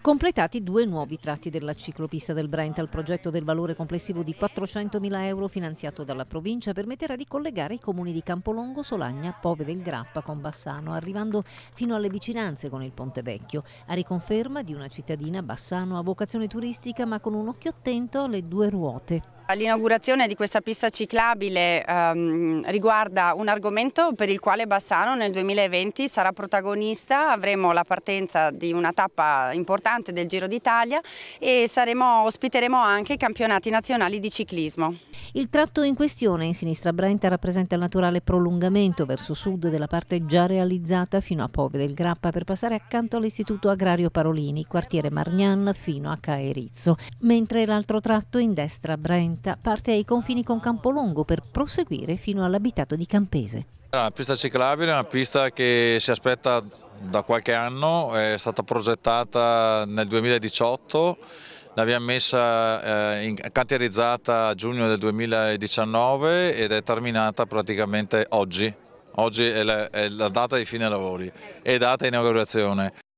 Completati due nuovi tratti della ciclopista del Brent al progetto del valore complessivo di 400.000 euro finanziato dalla provincia permetterà di collegare i comuni di Campolongo, Solagna, Pove del Grappa con Bassano, arrivando fino alle vicinanze con il Ponte Vecchio, a riconferma di una cittadina Bassano a vocazione turistica ma con un occhio attento alle due ruote. L'inaugurazione di questa pista ciclabile ehm, riguarda un argomento per il quale Bassano nel 2020 sarà protagonista, avremo la partenza di una tappa importante del Giro d'Italia e saremo, ospiteremo anche i campionati nazionali di ciclismo. Il tratto in questione in sinistra Brenta rappresenta il naturale prolungamento verso sud della parte già realizzata fino a Pove del Grappa per passare accanto all'istituto agrario Parolini, quartiere Margnan fino a Caerizzo, mentre l'altro tratto in destra Brenta Caletta parte ai confini con Campolongo per proseguire fino all'abitato di Campese. È una pista ciclabile, è una pista che si aspetta da qualche anno, è stata progettata nel 2018 l'abbiamo messa eh, in, cantierizzata a giugno del 2019 ed è terminata praticamente oggi. Oggi è la, è la data di fine lavori e data di inaugurazione.